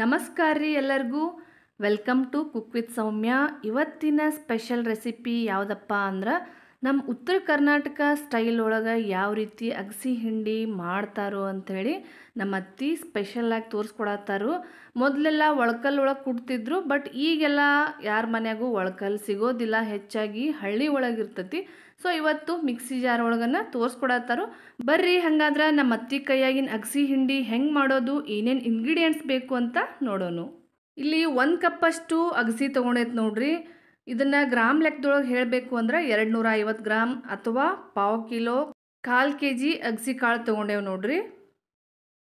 ನಮಸ್ಕಾರ ರೀ ಎಲ್ಲರಿಗೂ welcome to cook with Soumya ಇವತ್ತಿನ ಸ್ಪೆಷಲ್ ರೆಸಿಪಿ ಯಾವುದಪ್ಪ ಅಂದ್ರೆ ನಮ್ಮ ಉತ್ತರ ಕರ್ನಾಟಕ ಸ್ಟೈಲ್ ಒಳಗೆ ಯಾವ ರೀತಿ ಅಗಸಿ ಹಿಂಡಿ ಮಾಡ್ತಾರೋ ಅಂಥೇಳಿ ನಮ್ಮ ಅತ್ತಿ ಸ್ಪೆಷಲಾಗಿ ತೋರಿಸ್ಕೊಡತ್ತಾರೋ ಮೊದಲೆಲ್ಲ ಒಳಕಲ್ ಒಳಗೆ ಕುಡ್ತಿದ್ರು ಬಟ್ ಈಗೆಲ್ಲ ಯಾರ ಮನೆಯಾಗೂ ಒಳಕಲ್ ಸಿಗೋದಿಲ್ಲ ಹೆಚ್ಚಾಗಿ ಹಳ್ಳಿ ಒಳಗೆ ಇರ್ತತಿ ಸೊ ಇವತ್ತು ಮಿಕ್ಸಿ ಜಾರ್ ಒಳಗನ್ನ ತೋರಿಸ್ಕೊಡತ್ತಾರು ಬರ್ರಿ ಹಾಗಾದ್ರೆ ನಮ್ಮ ಅತ್ತಿ ಕೈಯಾಗಿನ ಅಗಸಿ ಹಿಂಡಿ ಹೆಂಗೆ ಮಾಡೋದು ಏನೇನು ಇಂಗ್ರೀಡಿಯೆಂಟ್ಸ್ ಬೇಕು ಅಂತ ನೋಡೋಣ ಇಲ್ಲಿ ಒಂದು ಕಪ್ಪಷ್ಟು ಅಗಸಿ ತೊಗೊಂಡೈತೆ ನೋಡ್ರಿ ಇದನ್ನು ಗ್ರಾಮ್ ಲೆಕ್ಕದೊಳಗೆ ಹೇಳಬೇಕು ಅಂದ್ರೆ ಎರಡು ನೂರ ಐವತ್ತು ಗ್ರಾಮ್ ಅಥವಾ ಪಾವು ಕಿಲೋ ಕಾಲು ಕೆ ಜಿ ಅಗಸಿ ಕಾಳು ತೊಗೊಂಡೇವು ನೋಡ್ರಿ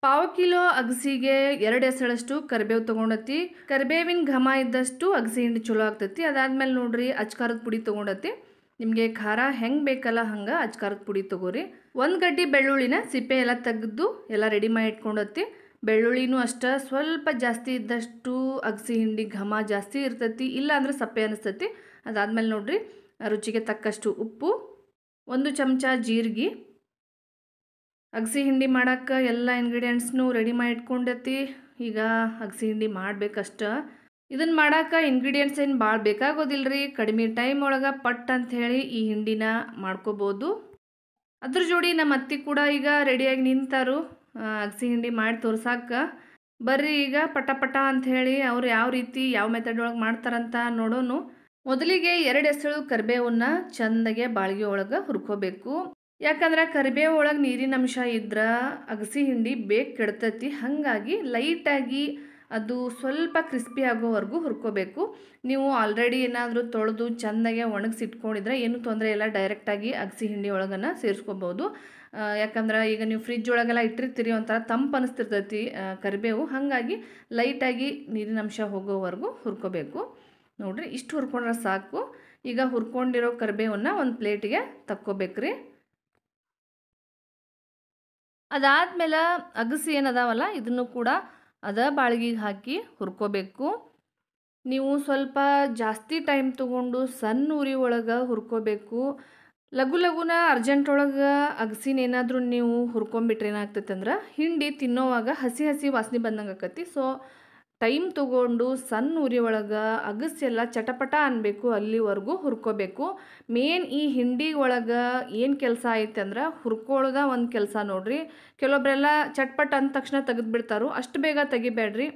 ಪಾವು ಕಿಲೋ ಅಗಸಿಗೆ ಎರಡು ಎಸಳಷ್ಟು ಕರಿಬೇವು ತೊಗೊಂಡತಿ ಕರಿಬೇವಿನ ಘಮ ಇದ್ದಷ್ಟು ಅಗಸಿ ಹಿಂಡಿ ಚಲೋ ಆಗ್ತೈತಿ ಅದಾದ್ಮೇಲೆ ನೋಡ್ರಿ ಅಚ್ಕಾರದ ಪುಡಿ ತೊಗೊಂಡತಿ ನಿಮಗೆ ಖಾರ ಹೆಂಗೆ ಬೇಕಲ್ಲ ಹಂಗೆ ಅಚ್ಕಾರದ ಪುಡಿ ತೊಗೋರಿ ಒಂದು ಗಡ್ಡಿ ಬೆಳ್ಳುಳ್ಳಿನ ಸಿಪ್ಪೆ ಎಲ್ಲ ತೆಗೆದು ಎಲ್ಲ ರೆಡಿ ಮಾಡಿ ಇಟ್ಕೊಂಡತಿ ಬೆಳ್ಳುಳ್ಳಿನೂ ಅಷ್ಟ ಸ್ವಲ್ಪ ಜಾಸ್ತಿ ಇದ್ದಷ್ಟು ಅಗಸಿ ಹಿಂಡಿ ಘಮ ಜಾಸ್ತಿ ಇರ್ತೈತಿ ಇಲ್ಲ ಅಂದ್ರೆ ಸಪ್ಪೆ ಅನಿಸ್ತೈತಿ ಅದಾದಮೇಲೆ ನೋಡಿರಿ ರುಚಿಗೆ ತಕ್ಕಷ್ಟು ಉಪ್ಪು ಒಂದು ಚಮಚ ಜೀರಿಗೆ ಅಗಸಿ ಹಿಂಡಿ ಮಾಡೋಕ್ಕೆ ಎಲ್ಲ ಇಂಗ್ರೀಡಿಯೆಂಟ್ಸ್ನು ರೆಡಿ ಮಾಡಿ ಇಟ್ಕೊಂಡೈತಿ ಈಗ ಅಗಸಿ ಹಿಂಡಿ ಮಾಡಬೇಕಷ್ಟ ಇದನ್ನು ಮಾಡೋಕ್ಕೆ ಇಂಗ್ರೀಡಿಯೆಂಟ್ಸ್ ಏನು ಭಾಳ ಬೇಕಾಗೋದಿಲ್ಲ ಕಡಿಮೆ ಟೈಮ್ ಒಳಗೆ ಪಟ್ ಅಂಥೇಳಿ ಈ ಹಿಂಡಿನ ಮಾಡ್ಕೋಬೋದು ಅದ್ರ ಜೋಡಿ ನಮ್ಮ ಅತ್ತಿ ಕೂಡ ಈಗ ರೆಡಿಯಾಗಿ ನಿಂತಾರು ಅಗಸಿ ಹಿಂಡಿ ಮಾಡಿ ತೋರ್ಸಕ್ಕೆ ಬರ್ರಿ ಈಗ ಪಟ ಪಟ ಅಂಥೇಳಿ ಅವ್ರು ಯಾವ ರೀತಿ ಯಾವ ಮೆಥಡ್ ಒಳಗೆ ಮಾಡ್ತಾರಂತ ನೋಡೋನು ಮೊದಲಿಗೆ ಎರಡು ಎಸಳು ಕರಿಬೇವನ್ನ ಚಂದಗೆ ಬಾಳ್ಗೆ ಒಳಗೆ ಹುರ್ಕೋಬೇಕು ಯಾಕಂದ್ರೆ ಕರಿಬೇವು ಒಳಗೆ ನೀರಿನ ಅಂಶ ಇದ್ರೆ ಅಗಸಿ ಹಿಂಡಿ ಬೇಗ ಕೆಡ್ತತಿ ಹಾಗಾಗಿ ಲೈಟಾಗಿ ಅದು ಸ್ವಲ್ಪ ಕ್ರಿಸ್ಪಿ ಆಗೋವರೆಗೂ ಹುರ್ಕೋಬೇಕು ನೀವು ಆಲ್ರೆಡಿ ಏನಾದರೂ ತೊಳೆದು ಚೆಂದಾಗೆ ಇಟ್ಕೊಂಡಿದ್ರೆ ಏನು ತೊಂದರೆ ಇಲ್ಲ ಡೈರೆಕ್ಟಾಗಿ ಅಗಸಿ ಹಿಂಡಿ ಒಳಗನ್ನು ಸೇರಿಸ್ಕೋಬೋದು ಯಾಕಂದ್ರೆ ಈಗ ನೀವು ಫ್ರಿಜ್ ಒಳಗೆಲ್ಲ ಇಟ್ಟಿರ್ತೀರಿ ಒಂಥರ ತಂಪು ಅನಿಸ್ತಿರ್ತೈತಿ ಕರಿಬೇವು ಹಾಗಾಗಿ ಲೈಟಾಗಿ ನೀರಿನ ಅಂಶ ಹೋಗೋವರೆಗೂ ಹುರ್ಕೋಬೇಕು ನೋಡಿರಿ ಇಷ್ಟು ಹುರ್ಕೊಂಡ್ರೆ ಸಾಕು ಈಗ ಹುರ್ಕೊಂಡಿರೋ ಕರಿಬೇವನ್ನ ಒಂದು ಪ್ಲೇಟಿಗೆ ತಕ್ಕೋಬೇಕ್ರಿ ಅದಾದಮೇಲೆ ಅಗಸಿ ಏನದಾವಲ್ಲ ಇದನ್ನು ಕೂಡ ಅದ ಬಾಳ್ಗಿಗೆ ಹಾಕಿ ಹುರ್ಕೋಬೇಕು ನೀವು ಸ್ವಲ್ಪ ಜಾಸ್ತಿ ಟೈಮ್ ತಗೊಂಡು ಸಣ್ಣ ಉರಿ ಒಳಗೆ ಹುರ್ಕೋಬೇಕು ಲಘು ಲಘುನ ಅರ್ಜೆಂಟ್ ಒಳಗೆ ಅಗಸಿನ ಏನಾದರೂ ನೀವು ಹುರ್ಕೊಂಬಿಟ್ರೆ ಏನಾಗ್ತೈತೆ ಅಂದ್ರೆ ಹಿಂಡಿ ತಿನ್ನೋವಾಗ ಹಸಿ ಹಸಿ ವಾಸನೆ ಬಂದಂಗೆ ಆಕತಿ ಸೊ ಟೈಮ್ ತೊಗೊಂಡು ಸಣ್ಣ ಉರಿ ಒಳಗೆ ಎಲ್ಲ ಚಟಪಟ ಅನ್ಬೇಕು ಅಲ್ಲಿವರೆಗೂ ಹುರ್ಕೋಬೇಕು ಮೇನ್ ಈ ಹಿಂಡಿ ಒಳಗೆ ಏನು ಕೆಲಸ ಐತೆ ಅಂದ್ರೆ ಹುರ್ಕೊಳ್ಳೋದ ಒಂದು ಕೆಲಸ ನೋಡ್ರಿ ಕೆಲವೊಬ್ಬರೆಲ್ಲ ಚಟಪಟ ಅಂದ ತಕ್ಷಣ ತೆಗೆದುಬಿಡ್ತಾರೋ ಅಷ್ಟು ಬೇಗ ತೆಗಿಬೇಡ್ರಿ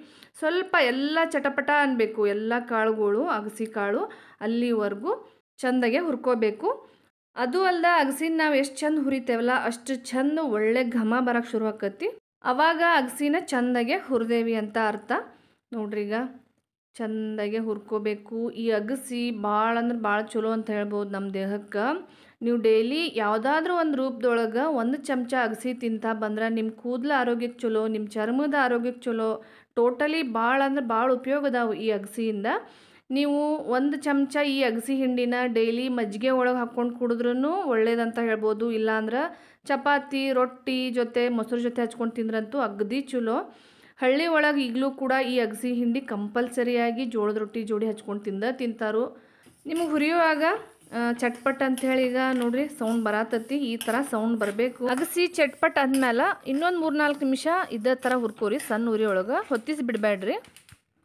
ಸ್ವಲ್ಪ ಎಲ್ಲ ಚಟಪಟ ಅನ್ಬೇಕು ಎಲ್ಲ ಕಾಳುಗಳು ಅಗಸಿ ಕಾಳು ಅಲ್ಲಿವರೆಗೂ ಚಂದಗೆ ಹುರ್ಕೋಬೇಕು ಅದು ಅಲ್ಲದ ಅಗಸಿನ ನಾವು ಎಷ್ಟು ಚಂದ ಹುರಿತೇವಲ್ಲ ಅಷ್ಟು ಚಂದ ಒಳ್ಳೆ ಘಮ ಬರಕ್ಕೆ ಶುರು ಆಕತಿ ಅವಾಗ ಅಗಸಿನ ಚಂದಾಗೆ ಹುರಿದೇವಿ ಅಂತ ಅರ್ಥ ಈಗ ಚಂದಾಗೆ ಹುರ್ಕೋಬೇಕು ಈ ಅಗಸಿ ಭಾಳ ಅಂದ್ರೆ ಭಾಳ ಚಲೋ ಅಂತ ಹೇಳ್ಬೋದು ನಮ್ಮ ದೇಹಕ್ಕೆ ನೀವು ಡೈಲಿ ಯಾವುದಾದ್ರೂ ಒಂದು ರೂಪದೊಳಗೆ ಒಂದು ಚಮಚ ಅಗಸಿ ತಿಂತಾ ಬಂದ್ರೆ ನಿಮ್ಮ ಕೂದಲ ಆರೋಗ್ಯಕ್ಕೆ ಚಲೋ ನಿಮ್ಮ ಚರ್ಮದ ಆರೋಗ್ಯಕ್ಕೆ ಚಲೋ ಟೋಟಲಿ ಭಾಳ ಅಂದ್ರೆ ಭಾಳ ಉಪಯೋಗ ಅದಾವೆ ಈ ಅಗಸಿಯಿಂದ ನೀವು ಒಂದು ಚಮಚ ಈ ಅಗಸಿ ಹಿಂಡಿನ ಡೈಲಿ ಮಜ್ಜಿಗೆ ಒಳಗೆ ಹಾಕ್ಕೊಂಡು ಕುಡಿದ್ರೂ ಒಳ್ಳೇದಂತ ಹೇಳ್ಬೋದು ಇಲ್ಲಾಂದ್ರೆ ಚಪಾತಿ ರೊಟ್ಟಿ ಜೊತೆ ಮೊಸರು ಜೊತೆ ಹಚ್ಕೊಂಡು ತಿಂದ್ರಂತೂ ಅಗದಿ ಚಲೋ ಹಳ್ಳಿ ಒಳಗೆ ಈಗಲೂ ಕೂಡ ಈ ಅಗಸಿ ಹಿಂಡಿ ಕಂಪಲ್ಸರಿಯಾಗಿ ಜೋಳದ ರೊಟ್ಟಿ ಜೋಡಿ ಹಚ್ಕೊಂಡು ತಿಂದ ತಿಂತಾರು ನಿಮಗೆ ಹುರಿಯುವಾಗ ಚಟ್ಪಟ್ ಅಂಥೇಳಿ ಈಗ ನೋಡ್ರಿ ಸೌಂಡ್ ಬರತೈತಿ ಈ ಥರ ಸೌಂಡ್ ಬರಬೇಕು ಅಗಸಿ ಚಟ್ಪಟ್ ಅಂದಮೇಲೆ ಇನ್ನೊಂದು ಮೂರ್ನಾಲ್ಕು ನಿಮಿಷ ಇದೇ ಥರ ಹುರ್ಕೋರಿ ಸಣ್ಣ ಉರಿ ಒಳಗೆ ಹೊತ್ತಿಸಿ ಬಿಡಬೇಡ್ರಿ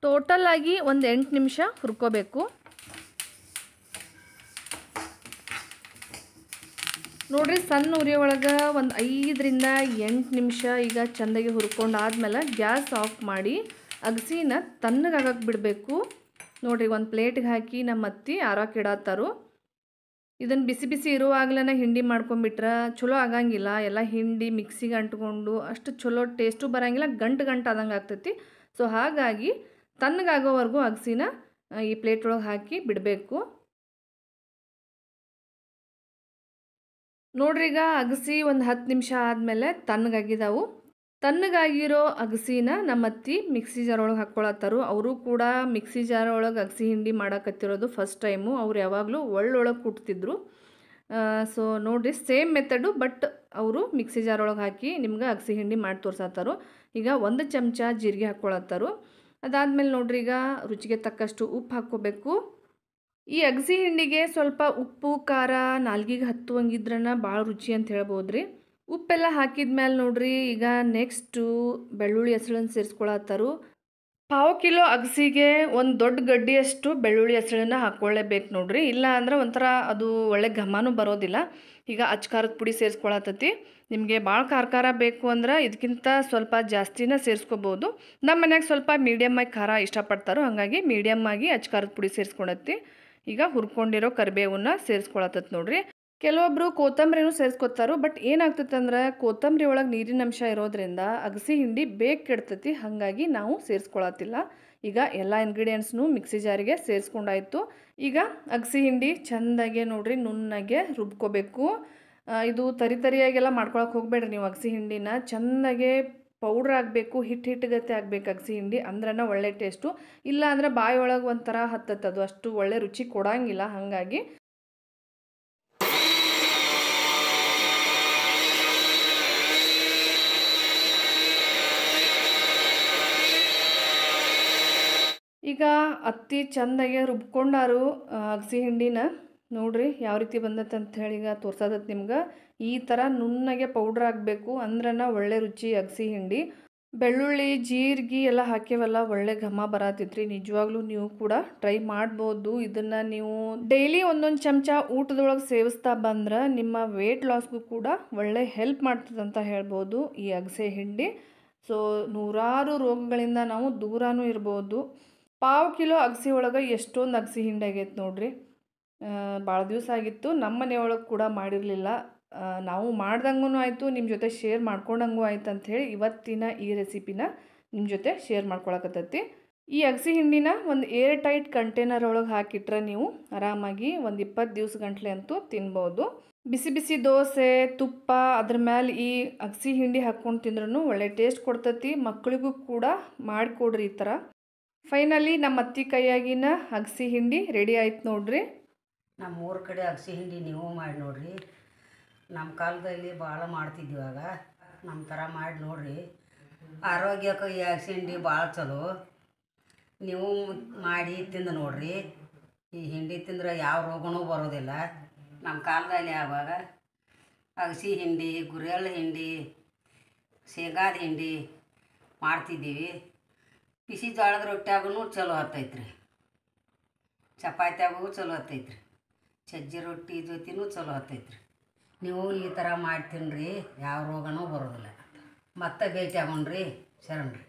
ಟೋಟಲ್ ಆಗಿ ಒಂದು ಎಂಟು ನಿಮಿಷ ಹುರ್ಕೋಬೇಕು ನೋಡ್ರಿ ಸಣ್ಣ ಉರಿಯೊಳಗೆ ಒಳಗೆ ಒಂದು ಐದರಿಂದ ಎಂಟು ನಿಮಿಷ ಈಗ ಚೆಂದಾಗಿ ಹುರ್ಕೊಂಡು ಆದಮೇಲೆ ಗ್ಯಾಸ್ ಆಫ್ ಮಾಡಿ ಅಗಸಿನ ತಣ್ಣಗಾಗಕ್ಕೆ ಬಿಡಬೇಕು ನೋಡ್ರಿ ಒಂದು ಪ್ಲೇಟ್ಗೆ ಹಾಕಿ ನಮ್ಮ ಅತ್ತಿ ಆರೋಕೆ ಇಡತ್ತಾರು ಇದನ್ನು ಬಿಸಿ ಬಿಸಿ ಇರುವಾಗಲೇ ಹಿಂಡಿ ಮಾಡ್ಕೊಂಬಿಟ್ರೆ ಚಲೋ ಆಗಂಗಿಲ್ಲ ಎಲ್ಲ ಹಿಂಡಿ ಮಿಕ್ಸಿಗೆ ಅಂಟ್ಕೊಂಡು ಅಷ್ಟು ಚಲೋ ಟೇಸ್ಟು ಬರೋಂಗಿಲ್ಲ ಗಂಟು ಗಂಟು ಆದಂಗೆ ಆಗ್ತೈತಿ ಸೊ ಹಾಗಾಗಿ ತಣ್ಣಗಾಗೋವರೆಗೂ ಅಗಸಿನ ಈ ಪ್ಲೇಟ್ ಒಳಗೆ ಹಾಕಿ ಬಿಡಬೇಕು ನೋಡ್ರಿ ಈಗ ಅಗಸಿ ಒಂದು ಹತ್ತು ನಿಮಿಷ ಆದಮೇಲೆ ತಣ್ಣಗಾಗಿದ್ದಾವು ತಣ್ಣಗಾಗಿರೋ ಅಗಸಿನ ನಮ್ಮತ್ತಿ ಮಿಕ್ಸಿ ಜಾರೊಳಗೆ ಹಾಕ್ಕೊಳತ್ತಾರು ಅವರು ಕೂಡ ಮಿಕ್ಸಿ ಜಾರೊಳಗೆ ಅಗಸಿ ಹಿಂಡಿ ಮಾಡೋಕತ್ತಿರೋದು ಫಸ್ಟ್ ಟೈಮು ಅವ್ರು ಯಾವಾಗಲೂ ಒಳ್ಳೊಳಗೆ ಕುಟ್ತಿದ್ರು ಸೊ ನೋಡ್ರಿ ಸೇಮ್ ಮೆಥಡು ಬಟ್ ಅವರು ಮಿಕ್ಸಿ ಜಾರ್ ಒಳಗೆ ಹಾಕಿ ನಿಮ್ಗೆ ಅಗಸಿ ಹಿಂಡಿ ಮಾಡಿ ತೋರ್ಸತ್ತಾರು ಈಗ ಒಂದು ಚಮಚ ಜೀರಿಗೆ ಹಾಕ್ಕೊಳತ್ತಾರು ಅದಾದಮೇಲೆ ನೋಡ್ರಿ ಈಗ ರುಚಿಗೆ ತಕ್ಕಷ್ಟು ಉಪ್ಪು ಹಾಕ್ಕೋಬೇಕು ಈ ಅಗಸಿ ಹಿಂಡಿಗೆ ಸ್ವಲ್ಪ ಉಪ್ಪು ಖಾರ ನಾಲ್ಗಿಗೆ ಹತ್ತುವಂಗಿದ್ರನ ಭಾಳ ರುಚಿ ಅಂತ ಹೇಳ್ಬೋದು ರೀ ಉಪ್ಪೆಲ್ಲ ಹಾಕಿದ ಮೇಲೆ ನೋಡ್ರಿ ಈಗ ನೆಕ್ಸ್ಟು ಬೆಳ್ಳುಳ್ಳಿ ಹೆಸಳನ್ನು ಸೇರಿಸ್ಕೊಳತ್ತಾರು ಪಾವು ಕಿಲೋ ಅಗಸಿಗೆ ಒಂದು ದೊಡ್ಡ ಗಡ್ಡಿಯಷ್ಟು ಬೆಳ್ಳುಳ್ಳಿ ಹೆಸಳನ್ನು ಹಾಕ್ಕೊಳ್ಳೇಬೇಕು ನೋಡ್ರಿ ಇಲ್ಲ ಅಂದ್ರೆ ಒಂಥರ ಅದು ಒಳ್ಳೆ ಘಮನೂ ಬರೋದಿಲ್ಲ ಈಗ ಅಚ್ಕಾರದ ಪುಡಿ ಸೇರಿಸ್ಕೊಳತ್ತತಿ ನಿಮಗೆ ಭಾಳ ಖಾರ ಖಾರ ಬೇಕು ಅಂದ್ರೆ ಇದಕ್ಕಿಂತ ಸ್ವಲ್ಪ ಜಾಸ್ತಿನ ಸೇರಿಸ್ಕೋಬೋದು ನಮ್ಮ ಮನ್ಯಾಗ ಸ್ವಲ್ಪ ಮೀಡಿಯಮ್ ಆಗಿ ಖಾರ ಇಷ್ಟಪಡ್ತಾರೋ ಹಾಗಾಗಿ ಮೀಡಿಯಮ್ ಆಗಿ ಅಚ್ ಖಾರದ ಪುಡಿ ಸೇರಿಸ್ಕೊಳತ್ತಿ ಈಗ ಹುರ್ಕೊಂಡಿರೋ ಕರಿಬೇವನ್ನ ಸೇರಿಸ್ಕೊಳತ್ತ ನೋಡ್ರಿ ಕೆಲವೊಬ್ಬರು ಕೊತ್ತಂಬ್ರಿನೂ ಸೇರಿಸ್ಕೊತಾರೋ ಬಟ್ ಅಂದ್ರೆ ಕೊತ್ತಂಬರಿ ಒಳಗೆ ನೀರಿನ ಅಂಶ ಇರೋದ್ರಿಂದ ಅಗಸಿ ಹಿಂಡಿ ಬೇಗ ಕೆಡ್ತತಿ ಹಾಗಾಗಿ ನಾವು ಸೇರಿಸ್ಕೊಳತ್ತಿಲ್ಲ ಈಗ ಎಲ್ಲ ಇಂಗ್ರೀಡಿಯೆಂಟ್ಸ್ನು ಮಿಕ್ಸಿ ಜಾರಿಗೆ ಸೇರಿಸ್ಕೊಂಡಾಯ್ತು ಈಗ ಅಗಸಿ ಹಿಂಡಿ ಚೆಂದಾಗೆ ನೋಡ್ರಿ ನುಣ್ಣಗೆ ರುಬ್ಕೋಬೇಕು ಇದು ತರಿ ತರಿಯಾಗೆಲ್ಲ ಮಾಡ್ಕೊಳಕ್ಕೆ ಹೋಗಬೇಡ್ರಿ ನೀವು ಅಗಸಿ ಹಿಂಡಿನ ಚೆನ್ನಾಗೆ ಪೌಡ್ರ್ ಆಗಬೇಕು ಹಿಟ್ಟು ಹಿಟ್ಟುಗತ್ತೆ ಆಗಬೇಕು ಅಗಸಿ ಹಿಂಡಿ ಅಂದ್ರನ ಒಳ್ಳೆ ಟೇಸ್ಟು ಇಲ್ಲ ಅಂದ್ರೆ ಬಾಯಿ ಒಳಗೆ ಒಂಥರ ಅದು ಅಷ್ಟು ಒಳ್ಳೆ ರುಚಿ ಕೊಡಂಗಿಲ್ಲ ಹಾಗಾಗಿ ಈಗ ಅತ್ತಿ ಚಂದಾಗೆ ರುಬ್ಕೊಂಡಾರು ಅಗಸಿ ಹಿಂಡಿನ ನೋಡಿರಿ ಯಾವ ರೀತಿ ಬಂದತ್ತೆ ಅಂತ ಹೇಳಿ ಈಗ ತೋರ್ಸದತ್ತು ನಿಮ್ಗೆ ಈ ಥರ ನುಣ್ಣಗೆ ಪೌಡ್ರ್ ಆಗಬೇಕು ಅಂದ್ರನ ಒಳ್ಳೆ ರುಚಿ ಅಗಸಿ ಹಿಂಡಿ ಬೆಳ್ಳುಳ್ಳಿ ಜೀರಿಗೆ ಎಲ್ಲ ಹಾಕಿವಲ್ಲ ಒಳ್ಳೆ ಘಮ ರೀ ನಿಜವಾಗ್ಲೂ ನೀವು ಕೂಡ ಟ್ರೈ ಮಾಡ್ಬೋದು ಇದನ್ನು ನೀವು ಡೈಲಿ ಒಂದೊಂದು ಚಮಚ ಊಟದೊಳಗೆ ಸೇವಿಸ್ತಾ ಬಂದ್ರೆ ನಿಮ್ಮ ವೇಟ್ ಲಾಸ್ಗೂ ಕೂಡ ಒಳ್ಳೆ ಹೆಲ್ಪ್ ಮಾಡ್ತದಂತ ಹೇಳ್ಬೋದು ಈ ಅಗಸೆ ಹಿಂಡಿ ಸೊ ನೂರಾರು ರೋಗಗಳಿಂದ ನಾವು ದೂರನೂ ಇರ್ಬೋದು ಪಾವು ಕಿಲೋ ಅಗಸಿ ಒಳಗೆ ಎಷ್ಟೊಂದು ಅಗಸಿ ಹಿಂಡಿ ಆಗೈತೆ ನೋಡ್ರಿ ಭಾಳ ದಿವಸ ಆಗಿತ್ತು ನಮ್ಮ ಮನೆಯೊಳಗೆ ಕೂಡ ಮಾಡಿರಲಿಲ್ಲ ನಾವು ಮಾಡ್ದಂಗೂ ಆಯಿತು ನಿಮ್ಮ ಜೊತೆ ಶೇರ್ ಮಾಡ್ಕೊಂಡಂಗೂ ಆಯ್ತು ಅಂಥೇಳಿ ಇವತ್ತಿನ ಈ ರೆಸಿಪಿನ ನಿಮ್ಮ ಜೊತೆ ಶೇರ್ ಮಾಡ್ಕೊಳಕತ್ತೈತಿ ಈ ಅಗಸಿ ಹಿಂಡಿನ ಒಂದು ಏರ್ ಟೈಟ್ ಕಂಟೈನರ್ ಒಳಗೆ ಹಾಕಿಟ್ರೆ ನೀವು ಆರಾಮಾಗಿ ಒಂದು ಇಪ್ಪತ್ತು ದಿವಸ ಗಂಟ್ಲೆ ಅಂತೂ ತಿನ್ಬೋದು ಬಿಸಿ ಬಿಸಿ ದೋಸೆ ತುಪ್ಪ ಅದ್ರ ಮೇಲೆ ಈ ಅಗಸಿ ಹಿಂಡಿ ಹಾಕ್ಕೊಂಡು ತಿಂದ್ರೂ ಒಳ್ಳೆ ಟೇಸ್ಟ್ ಕೊಡ್ತತಿ ಮಕ್ಕಳಿಗೂ ಕೂಡ ಮಾಡಿಕೊಡ್ರಿ ಈ ಥರ ಫೈನಲಿ ನಮ್ಮ ಅತ್ತಿ ಕೈಯಾಗಿನ ಅಗಸಿ ಹಿಂಡಿ ರೆಡಿ ಆಯ್ತು ನೋಡ್ರಿ ನಮ್ಮ ಊರ ಕಡೆ ಅಗಸಿ ಹಿಂಡಿ ನೀವು ಮಾಡಿ ನೋಡಿರಿ ನಮ್ಮ ಕಾಲದಲ್ಲಿ ಭಾಳ ಮಾಡ್ತಿದ್ದಿವಾಗ ನಮ್ಮ ಥರ ಮಾಡಿ ನೋಡಿರಿ ಆರೋಗ್ಯಕ್ಕೆ ಈ ಅಗಸಿ ಹಿಂಡಿ ಭಾಳ ಚಲೋ ನೀವು ಮಾಡಿ ತಿಂದು ನೋಡಿರಿ ಈ ಹಿಂಡಿ ತಿಂದ್ರೆ ಯಾವ ರೋಗನೂ ಬರೋದಿಲ್ಲ ನಮ್ಮ ಕಾಲದಲ್ಲಿ ಆವಾಗ ಅಗಸಿ ಹಿಂಡಿ ಗುರೆಳ್ಳು ಹಿಂಡಿ ಶೇಂಗಾದ ಹಿಂಡಿ ಮಾಡ್ತಿದ್ದೀವಿ ಬಿಸಿ ಜೋಳದ ರೊಟ್ಟ್ಯಾಗೂ ಚಲೋ ಹತ್ತೈತ್ರಿ ಚಪಾತಿಯಾಗೂ ಚಲೋ ಹತ್ತೈತ್ರಿ ಸಜ್ಜೆ ರೊಟ್ಟಿ ಜೊತೆನೂ ಚಲೋ ರೀ ನೀವು ಈ ಥರ ಮಾಡ್ತೀನಿ ರೀ ಯಾವ ರೋಗನೂ ಬರೋದಿಲ್ಲ ಮತ್ತೆ ಭೇಟಿ ಆಗೋಣ್ರಿ ಶರಣ್ರಿ